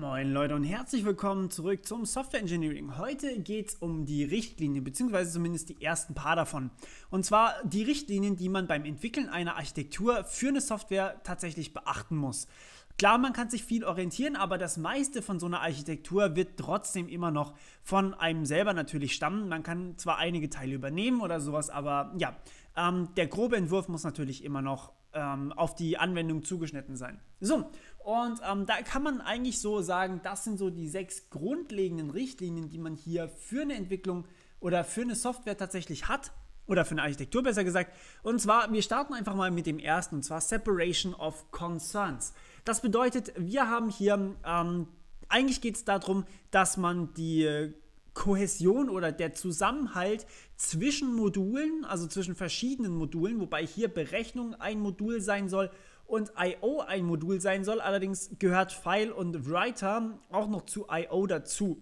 Moin Leute und herzlich willkommen zurück zum Software Engineering. Heute geht es um die Richtlinien, beziehungsweise zumindest die ersten paar davon. Und zwar die Richtlinien, die man beim Entwickeln einer Architektur für eine Software tatsächlich beachten muss. Klar, man kann sich viel orientieren, aber das meiste von so einer Architektur wird trotzdem immer noch von einem selber natürlich stammen. Man kann zwar einige Teile übernehmen oder sowas, aber ja, ähm, der grobe Entwurf muss natürlich immer noch ähm, auf die Anwendung zugeschnitten sein. So, und ähm, da kann man eigentlich so sagen, das sind so die sechs grundlegenden Richtlinien, die man hier für eine Entwicklung oder für eine Software tatsächlich hat oder für eine Architektur besser gesagt. Und zwar, wir starten einfach mal mit dem ersten, und zwar Separation of Concerns. Das bedeutet, wir haben hier, ähm, eigentlich geht es darum, dass man die Kohäsion oder der Zusammenhalt zwischen Modulen, also zwischen verschiedenen Modulen, wobei hier Berechnung ein Modul sein soll und I.O. ein Modul sein soll. Allerdings gehört File und Writer auch noch zu I.O. dazu.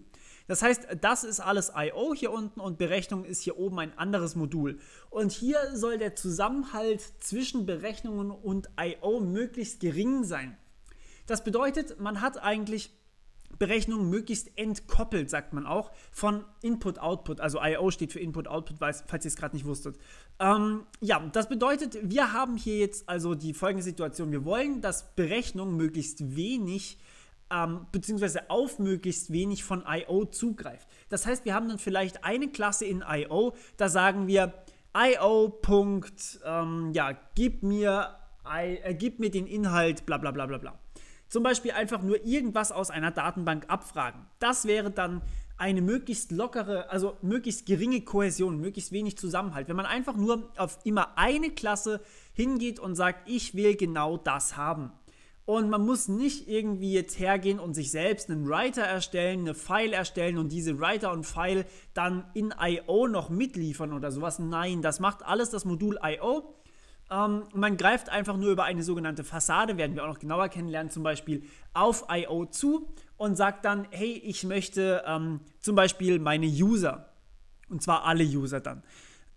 Das heißt, das ist alles I.O. hier unten und Berechnung ist hier oben ein anderes Modul. Und hier soll der Zusammenhalt zwischen Berechnungen und I.O. möglichst gering sein. Das bedeutet, man hat eigentlich Berechnungen möglichst entkoppelt, sagt man auch, von Input-Output. Also I.O. steht für Input-Output, falls ihr es gerade nicht wusstet. Ähm, ja, das bedeutet, wir haben hier jetzt also die folgende Situation. Wir wollen, dass Berechnungen möglichst wenig ähm, beziehungsweise auf möglichst wenig von I.O. zugreift. Das heißt, wir haben dann vielleicht eine Klasse in I.O., da sagen wir I.O. ähm, ja, gib mir, I, äh, gib mir den Inhalt, bla bla bla bla bla. Zum Beispiel einfach nur irgendwas aus einer Datenbank abfragen. Das wäre dann eine möglichst lockere, also möglichst geringe Kohäsion, möglichst wenig Zusammenhalt. Wenn man einfach nur auf immer eine Klasse hingeht und sagt, ich will genau das haben. Und man muss nicht irgendwie jetzt hergehen und sich selbst einen Writer erstellen, eine File erstellen und diese Writer und File dann in IO noch mitliefern oder sowas. Nein, das macht alles das Modul IO. Ähm, man greift einfach nur über eine sogenannte Fassade, werden wir auch noch genauer kennenlernen, zum Beispiel auf I.O. zu und sagt dann, hey, ich möchte ähm, zum Beispiel meine User, und zwar alle User dann.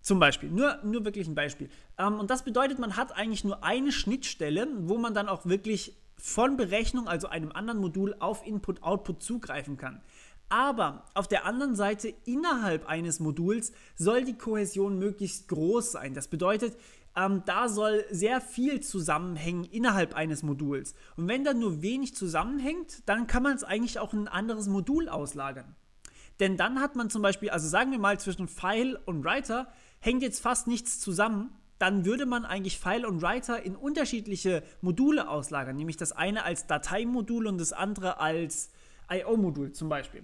Zum Beispiel, nur, nur wirklich ein Beispiel. Ähm, und das bedeutet, man hat eigentlich nur eine Schnittstelle, wo man dann auch wirklich von Berechnung, also einem anderen Modul, auf Input-Output zugreifen kann. Aber auf der anderen Seite, innerhalb eines Moduls soll die Kohäsion möglichst groß sein. Das bedeutet, ähm, da soll sehr viel zusammenhängen innerhalb eines Moduls. Und wenn da nur wenig zusammenhängt, dann kann man es eigentlich auch in ein anderes Modul auslagern. Denn dann hat man zum Beispiel, also sagen wir mal zwischen File und Writer hängt jetzt fast nichts zusammen, dann würde man eigentlich File und Writer in unterschiedliche Module auslagern, nämlich das eine als Dateimodul und das andere als IO-Modul zum Beispiel.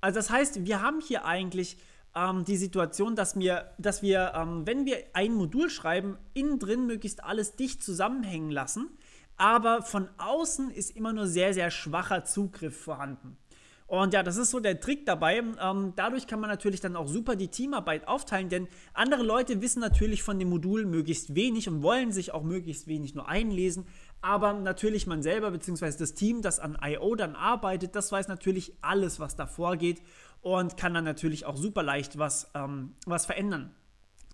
Also das heißt, wir haben hier eigentlich ähm, die Situation, dass, mir, dass wir, ähm, wenn wir ein Modul schreiben, innen drin möglichst alles dicht zusammenhängen lassen, aber von außen ist immer nur sehr, sehr schwacher Zugriff vorhanden. Und ja, das ist so der Trick dabei. Ähm, dadurch kann man natürlich dann auch super die Teamarbeit aufteilen, denn andere Leute wissen natürlich von dem Modul möglichst wenig und wollen sich auch möglichst wenig nur einlesen. Aber natürlich man selber bzw. das Team, das an IO dann arbeitet, das weiß natürlich alles, was da vorgeht und kann dann natürlich auch super leicht was, ähm, was verändern.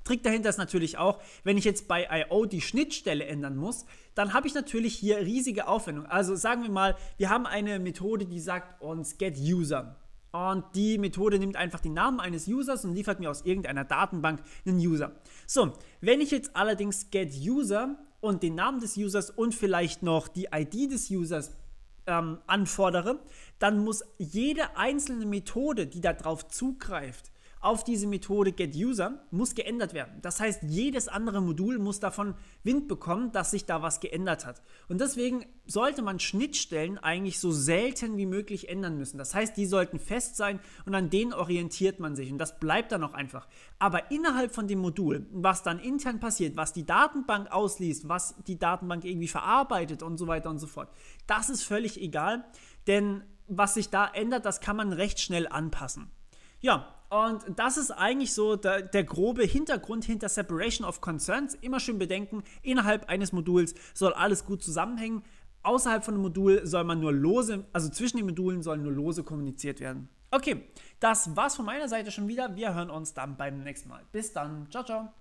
Trick dahinter ist natürlich auch, wenn ich jetzt bei I.O. die Schnittstelle ändern muss, dann habe ich natürlich hier riesige Aufwendungen. Also sagen wir mal, wir haben eine Methode, die sagt uns get user. Und die Methode nimmt einfach den Namen eines Users und liefert mir aus irgendeiner Datenbank einen User. So, wenn ich jetzt allerdings get user und den Namen des Users und vielleicht noch die ID des Users ähm, anfordere, dann muss jede einzelne Methode, die darauf zugreift, auf diese Methode getUser muss geändert werden. Das heißt, jedes andere Modul muss davon Wind bekommen, dass sich da was geändert hat. Und deswegen sollte man Schnittstellen eigentlich so selten wie möglich ändern müssen. Das heißt, die sollten fest sein und an denen orientiert man sich und das bleibt dann auch einfach. Aber innerhalb von dem Modul, was dann intern passiert, was die Datenbank ausliest, was die Datenbank irgendwie verarbeitet und so weiter und so fort, das ist völlig egal, denn was sich da ändert, das kann man recht schnell anpassen. Ja, und das ist eigentlich so der, der, grobe Hintergrund hinter Separation of Concerns. Immer schön bedenken, innerhalb eines Moduls soll alles gut zusammenhängen. Außerhalb von einem Modul soll man nur lose, also zwischen den Modulen soll nur lose kommuniziert werden. Okay, das war's von meiner Seite schon wieder. Wir hören uns dann beim nächsten Mal. Bis dann. Ciao, ciao.